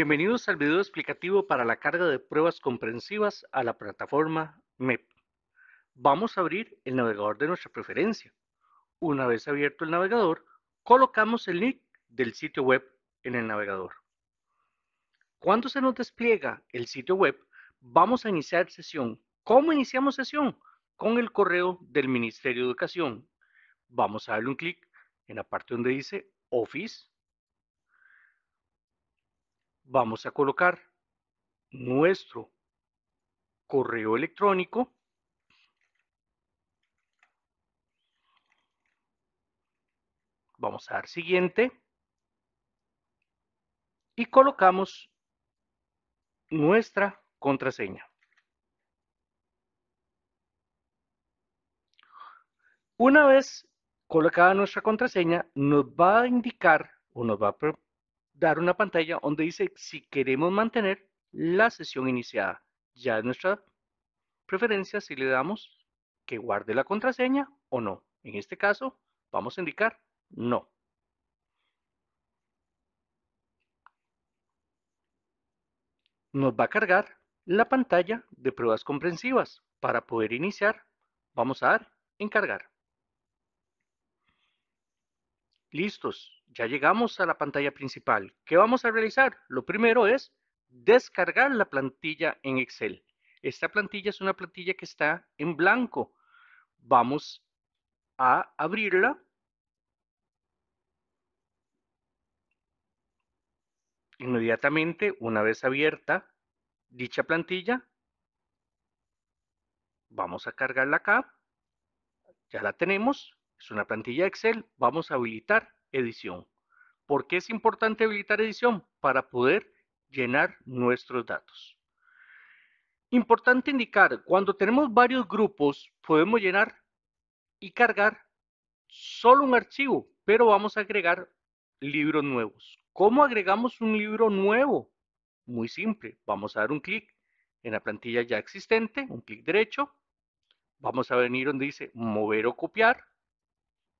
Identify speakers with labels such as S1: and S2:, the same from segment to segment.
S1: Bienvenidos al video explicativo para la carga de pruebas comprensivas a la plataforma MEP. Vamos a abrir el navegador de nuestra preferencia. Una vez abierto el navegador, colocamos el link del sitio web en el navegador. Cuando se nos despliega el sitio web, vamos a iniciar sesión. ¿Cómo iniciamos sesión? Con el correo del Ministerio de Educación. Vamos a darle un clic en la parte donde dice Office vamos a colocar nuestro correo electrónico vamos a dar siguiente y colocamos nuestra contraseña. Una vez colocada nuestra contraseña, nos va a indicar o nos va a dar una pantalla donde dice si queremos mantener la sesión iniciada. Ya es nuestra preferencia si le damos que guarde la contraseña o no. En este caso, vamos a indicar no. Nos va a cargar la pantalla de pruebas comprensivas. Para poder iniciar, vamos a dar en cargar. Listos ya llegamos a la pantalla principal. ¿Qué vamos a realizar? Lo primero es descargar la plantilla en Excel. Esta plantilla es una plantilla que está en blanco. Vamos a abrirla. Inmediatamente, una vez abierta dicha plantilla, vamos a cargarla acá. Ya la tenemos. Es una plantilla Excel. Vamos a habilitar edición. ¿Por qué es importante habilitar edición? Para poder llenar nuestros datos. Importante indicar, cuando tenemos varios grupos, podemos llenar y cargar solo un archivo, pero vamos a agregar libros nuevos. ¿Cómo agregamos un libro nuevo? Muy simple, vamos a dar un clic en la plantilla ya existente, un clic derecho, vamos a venir donde dice mover o copiar,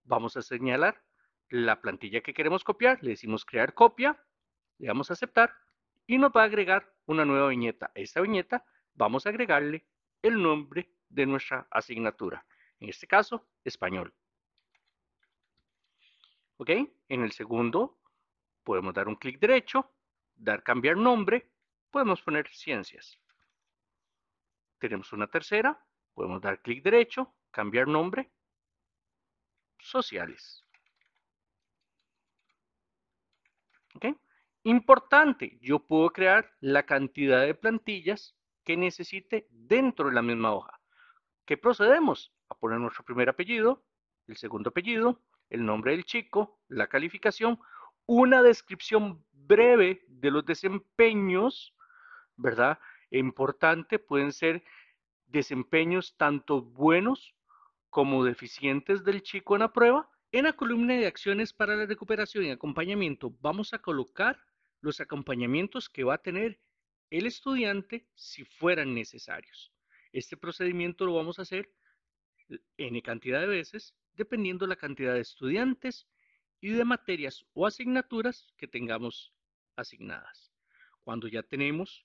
S1: vamos a señalar la plantilla que queremos copiar, le decimos crear copia, le damos a aceptar y nos va a agregar una nueva viñeta. A esta viñeta vamos a agregarle el nombre de nuestra asignatura, en este caso español. ¿Ok? En el segundo podemos dar un clic derecho, dar cambiar nombre, podemos poner ciencias. Tenemos una tercera, podemos dar clic derecho, cambiar nombre, sociales. ¿Ok? Importante, yo puedo crear la cantidad de plantillas que necesite dentro de la misma hoja. ¿Qué procedemos? A poner nuestro primer apellido, el segundo apellido, el nombre del chico, la calificación, una descripción breve de los desempeños, ¿verdad? Importante, pueden ser desempeños tanto buenos como deficientes del chico en la prueba en la columna de acciones para la recuperación y acompañamiento vamos a colocar los acompañamientos que va a tener el estudiante si fueran necesarios. Este procedimiento lo vamos a hacer n cantidad de veces dependiendo la cantidad de estudiantes y de materias o asignaturas que tengamos asignadas. Cuando ya tenemos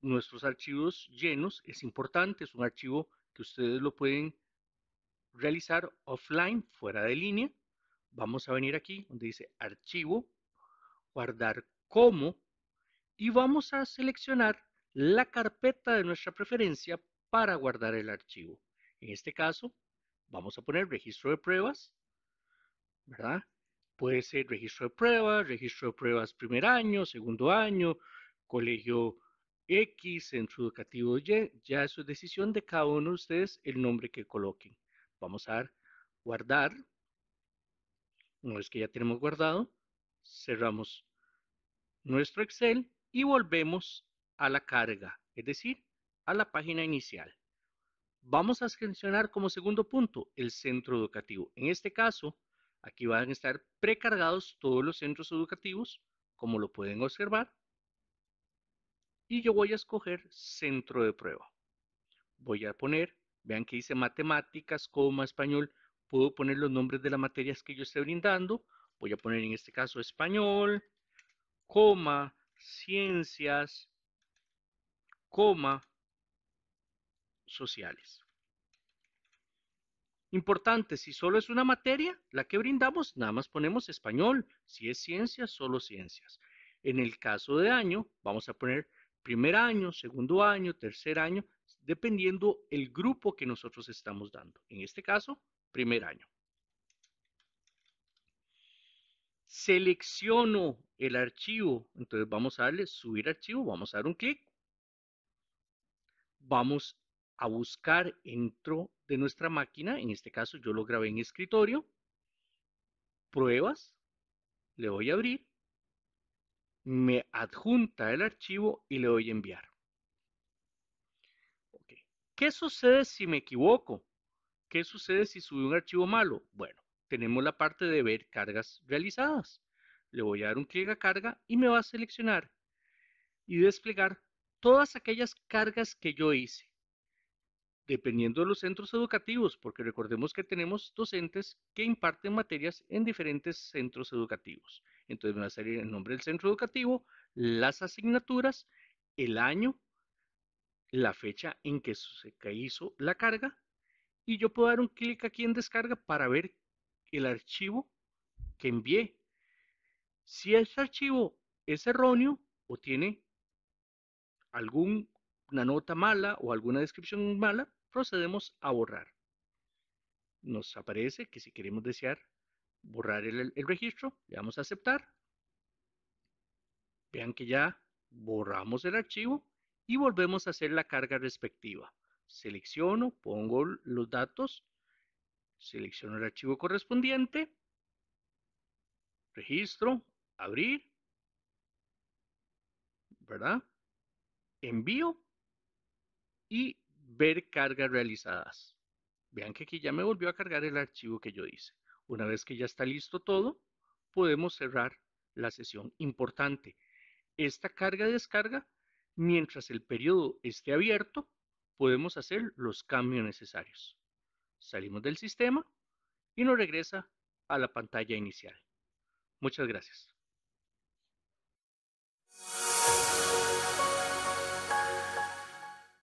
S1: nuestros archivos llenos, es importante, es un archivo que ustedes lo pueden realizar offline, fuera de línea. Vamos a venir aquí donde dice archivo, guardar como y vamos a seleccionar la carpeta de nuestra preferencia para guardar el archivo. En este caso, vamos a poner registro de pruebas, ¿verdad? Puede ser registro de pruebas, registro de pruebas primer año, segundo año, colegio X, centro educativo Y. Ya es su decisión de cada uno de ustedes el nombre que coloquen. Vamos a guardar. Una vez que ya tenemos guardado, cerramos nuestro Excel y volvemos a la carga, es decir, a la página inicial. Vamos a seleccionar como segundo punto el centro educativo. En este caso, aquí van a estar precargados todos los centros educativos, como lo pueden observar. Y yo voy a escoger centro de prueba. Voy a poner Vean que dice matemáticas, coma, español. Puedo poner los nombres de las materias que yo esté brindando. Voy a poner en este caso español, coma, ciencias, coma, sociales. Importante, si solo es una materia, la que brindamos, nada más ponemos español. Si es ciencias, solo ciencias. En el caso de año, vamos a poner primer año, segundo año, tercer año, dependiendo el grupo que nosotros estamos dando. En este caso, primer año. Selecciono el archivo, entonces vamos a darle subir archivo, vamos a dar un clic. Vamos a buscar dentro de nuestra máquina, en este caso yo lo grabé en escritorio, pruebas, le voy a abrir, me adjunta el archivo y le voy a enviar. ¿Qué sucede si me equivoco? ¿Qué sucede si subí un archivo malo? Bueno, tenemos la parte de ver cargas realizadas. Le voy a dar un clic a carga y me va a seleccionar y desplegar todas aquellas cargas que yo hice, dependiendo de los centros educativos, porque recordemos que tenemos docentes que imparten materias en diferentes centros educativos. Entonces me va a salir el nombre del centro educativo, las asignaturas, el año la fecha en que se hizo la carga y yo puedo dar un clic aquí en descarga para ver el archivo que envié. Si ese archivo es erróneo o tiene alguna nota mala o alguna descripción mala, procedemos a borrar. Nos aparece que si queremos desear borrar el, el registro, le damos a aceptar. Vean que ya borramos el archivo y volvemos a hacer la carga respectiva. Selecciono, pongo los datos, selecciono el archivo correspondiente, registro, abrir, ¿verdad? Envío y ver cargas realizadas. Vean que aquí ya me volvió a cargar el archivo que yo hice. Una vez que ya está listo todo, podemos cerrar la sesión. Importante, esta carga-descarga Mientras el periodo esté abierto, podemos hacer los cambios necesarios. Salimos del sistema y nos regresa a la pantalla inicial. Muchas gracias.